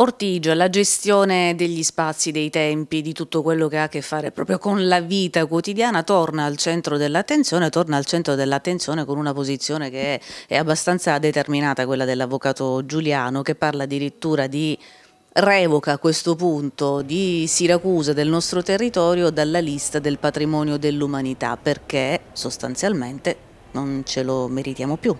Ortigia, la gestione degli spazi, dei tempi, di tutto quello che ha a che fare proprio con la vita quotidiana torna al centro dell'attenzione, torna al centro dell'attenzione con una posizione che è, è abbastanza determinata, quella dell'avvocato Giuliano, che parla addirittura di revoca a questo punto di Siracusa, del nostro territorio, dalla lista del patrimonio dell'umanità, perché sostanzialmente non ce lo meritiamo più.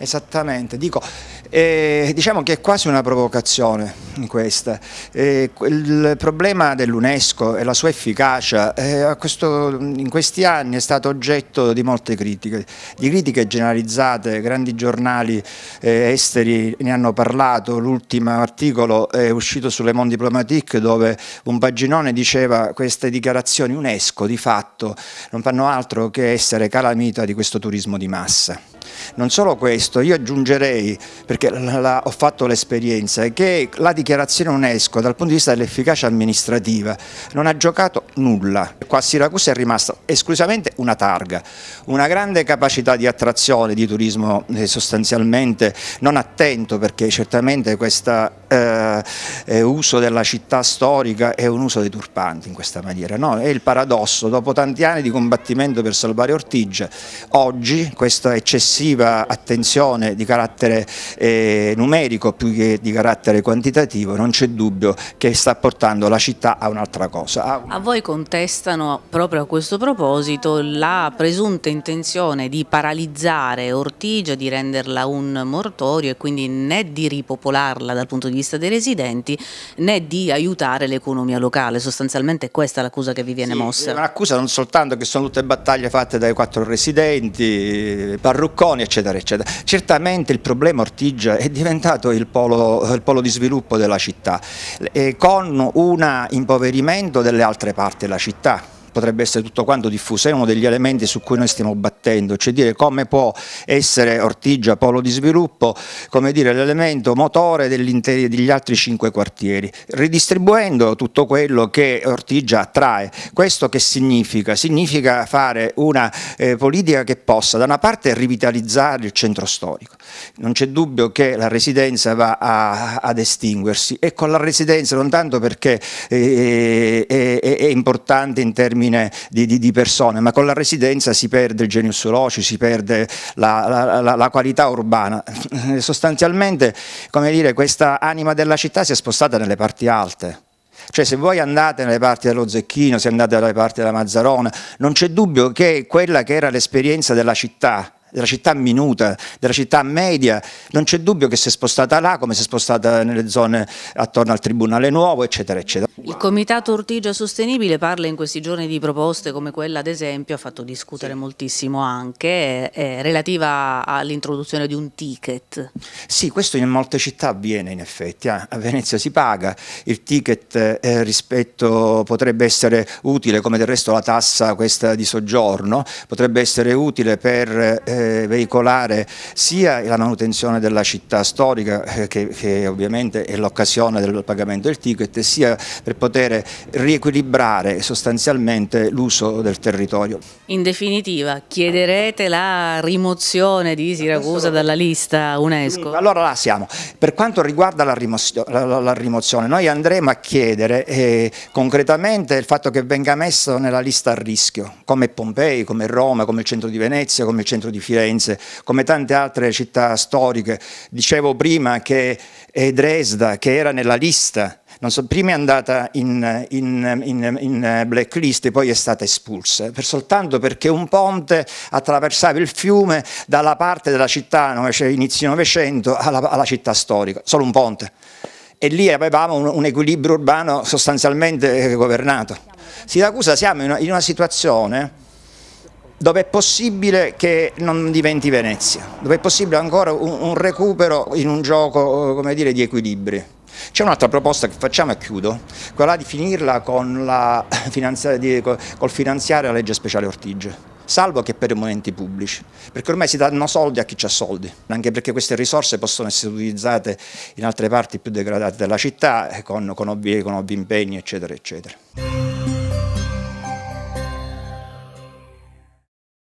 Esattamente, dico, eh, diciamo che è quasi una provocazione questa. Eh, il problema dell'UNESCO e la sua efficacia eh, questo, in questi anni è stato oggetto di molte critiche, di critiche generalizzate, grandi giornali eh, esteri ne hanno parlato, l'ultimo articolo è uscito sulle Monde Diplomatique dove un paginone diceva queste dichiarazioni UNESCO di fatto non fanno altro che essere calamita di questo turismo di massa. Non solo questo, io aggiungerei, perché la, la, ho fatto l'esperienza, che la dichiarazione UNESCO dal punto di vista dell'efficacia amministrativa non ha giocato nulla. Qua a Siracusa è rimasta esclusivamente una targa, una grande capacità di attrazione, di turismo eh, sostanzialmente non attento perché certamente questa eh, uso della città storica e un uso dei turpanti in questa maniera. No? È il paradosso, dopo tanti anni di combattimento per salvare Ortigia, oggi questa eccessiva attenzione di carattere eh, numerico più che di carattere quantitativo non c'è dubbio che sta portando la città a un'altra cosa. A, un... a voi contestano proprio a questo proposito la presunta intenzione di paralizzare Ortigia, di renderla un mortorio e quindi né di ripopolarla dal punto di vista dei residenti, né di aiutare l'economia locale. Sostanzialmente è questa l'accusa che vi viene sì, mossa. È un'accusa non soltanto che sono tutte battaglie fatte dai quattro residenti, parrucconi, eccetera, eccetera. Certamente il problema Ortigia è diventato il polo, il polo di sviluppo della città, e con un impoverimento delle altre parti della città potrebbe essere tutto quanto diffuso, è uno degli elementi su cui noi stiamo battendo, cioè dire come può essere Ortigia polo di sviluppo, come dire l'elemento motore degli altri cinque quartieri, ridistribuendo tutto quello che Ortigia attrae. Questo che significa? Significa fare una eh, politica che possa da una parte rivitalizzare il centro storico, non c'è dubbio che la residenza va a, ad estinguersi e con la residenza non tanto perché eh, eh, importante in termini di, di, di, persone, ma con la residenza si perde il genius loci, si perde la, la, la qualità urbana. Sostanzialmente, come dire, questa anima della città si è spostata nelle parti alte. Cioè se voi andate nelle parti dello Zecchino, se andate dalle parti della Mazzarona, non c'è dubbio che quella che era l'esperienza della città, della città minuta, della città media, non c'è dubbio che si è spostata là come si è spostata nelle zone attorno al Tribunale Nuovo, eccetera, eccetera. Il Comitato Ortigia Sostenibile parla in questi giorni di proposte come quella, ad esempio, ha fatto discutere sì. moltissimo anche, eh, eh relativa all'introduzione di un ticket. Sì, questo in molte città avviene in effetti, eh. a Venezia si paga, il ticket eh, eh rispetto potrebbe essere utile, come del resto la tassa questa di soggiorno, potrebbe essere utile per eh, eh, veicolare sia la manutenzione della città storica eh, che, che, ovviamente è l'occasione del pagamento del ticket sia per poter riequilibrare sostanzialmente l'uso del territorio. In definitiva chiederete la rimozione di Siracusa dalla lista UNESCO? Allora là siamo. Per quanto riguarda la, rimozio, la, la, la rimozione noi andremo a chiedere eh, concretamente il fatto che venga messo nella lista a rischio come Pompei, come Roma, come il centro di Venezia, come il centro di Firenze Firenze, come tante altre città storiche. Dicevo prima che eh, Dresda, che era nella lista, non so, prima è andata in, in, in, in blacklist e poi è stata espulsa, per soltanto perché un ponte attraversava il fiume dalla parte della città, inizio Novecento, alla, alla città storica, solo un ponte e lì avevamo un, un, equilibrio urbano sostanzialmente eh, governato. Siracusa siamo in una, in una situazione dove è possibile che non diventi Venezia, dove è possibile ancora un, un recupero in un gioco eh, dire, di equilibri. C'è un'altra proposta che facciamo e chiudo, quella di finirla con la finanziaria, col finanziare la legge speciale Ortigia, salvo che per i momenti pubblici, perché ormai si danno soldi a chi ha soldi, anche perché queste risorse possono essere utilizzate in altre parti più degradate della città eh, con, con, ovvi, con ovvi impegni eccetera eccetera.